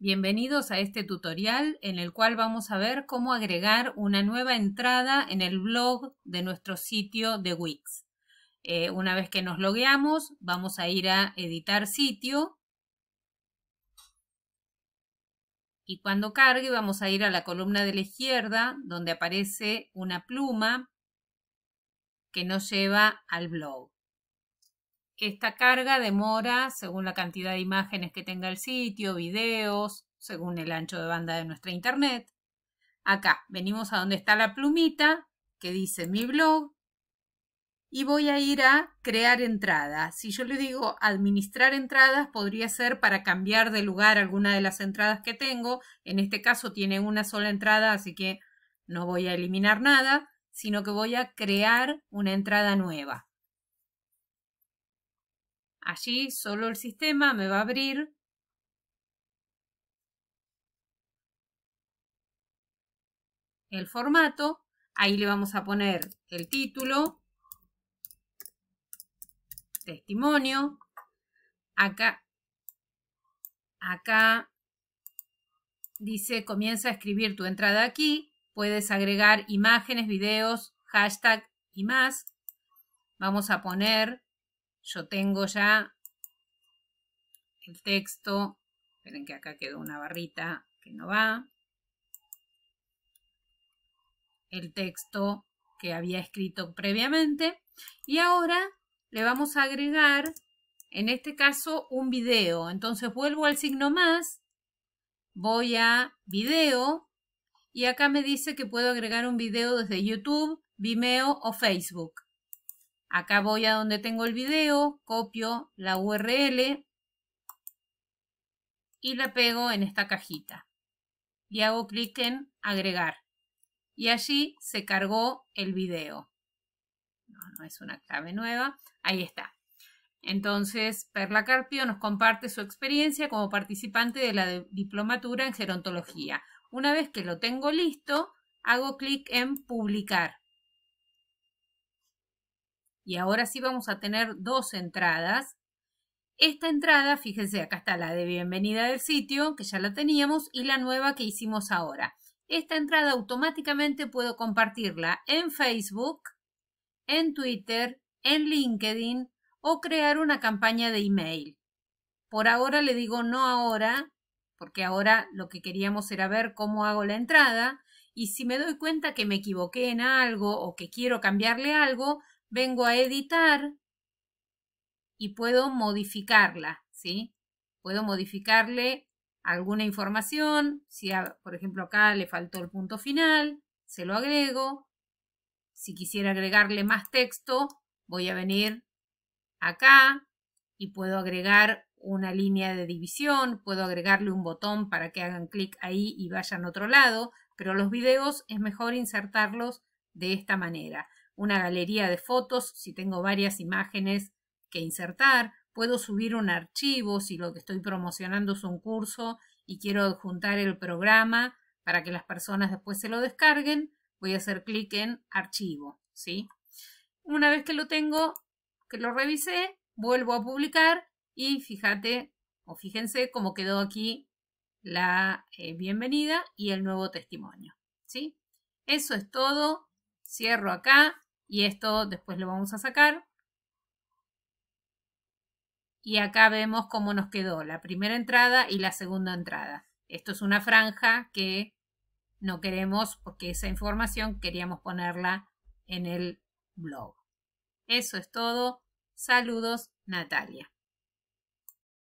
Bienvenidos a este tutorial en el cual vamos a ver cómo agregar una nueva entrada en el blog de nuestro sitio de Wix. Eh, una vez que nos logueamos, vamos a ir a editar sitio y cuando cargue vamos a ir a la columna de la izquierda donde aparece una pluma que nos lleva al blog esta carga demora según la cantidad de imágenes que tenga el sitio, videos, según el ancho de banda de nuestra internet. Acá venimos a donde está la plumita que dice mi blog y voy a ir a crear entradas. Si yo le digo administrar entradas, podría ser para cambiar de lugar alguna de las entradas que tengo. En este caso tiene una sola entrada, así que no voy a eliminar nada, sino que voy a crear una entrada nueva. Allí solo el sistema me va a abrir el formato. Ahí le vamos a poner el título, testimonio. Acá, acá dice comienza a escribir tu entrada aquí. Puedes agregar imágenes, videos, hashtag y más. Vamos a poner yo tengo ya el texto, esperen que acá quedó una barrita que no va, el texto que había escrito previamente y ahora le vamos a agregar, en este caso, un video. Entonces vuelvo al signo más, voy a video y acá me dice que puedo agregar un video desde YouTube, Vimeo o Facebook. Acá voy a donde tengo el video, copio la URL y la pego en esta cajita. Y hago clic en agregar. Y allí se cargó el video. No, es una clave nueva. Ahí está. Entonces, Perla Carpio nos comparte su experiencia como participante de la diplomatura en gerontología. Una vez que lo tengo listo, hago clic en publicar y ahora sí vamos a tener dos entradas. Esta entrada, fíjense, acá está la de bienvenida del sitio, que ya la teníamos, y la nueva que hicimos ahora. Esta entrada automáticamente puedo compartirla en Facebook, en Twitter, en LinkedIn o crear una campaña de email. Por ahora le digo no ahora, porque ahora lo que queríamos era ver cómo hago la entrada y si me doy cuenta que me equivoqué en algo o que quiero cambiarle algo, vengo a editar y puedo modificarla, ¿sí? Puedo modificarle alguna información, si por ejemplo acá le faltó el punto final, se lo agrego. Si quisiera agregarle más texto, voy a venir acá y puedo agregar una línea de división, puedo agregarle un botón para que hagan clic ahí y vayan a otro lado, pero los videos es mejor insertarlos de esta manera una galería de fotos si tengo varias imágenes que insertar, puedo subir un archivo si lo que estoy promocionando es un curso y quiero adjuntar el programa para que las personas después se lo descarguen, voy a hacer clic en archivo, ¿sí? Una vez que lo tengo, que lo revisé, vuelvo a publicar y fíjate o fíjense cómo quedó aquí la eh, bienvenida y el nuevo testimonio, ¿sí? Eso es todo, cierro acá, y esto después lo vamos a sacar. Y acá vemos cómo nos quedó la primera entrada y la segunda entrada. Esto es una franja que no queremos porque esa información queríamos ponerla en el blog. Eso es todo. Saludos, Natalia.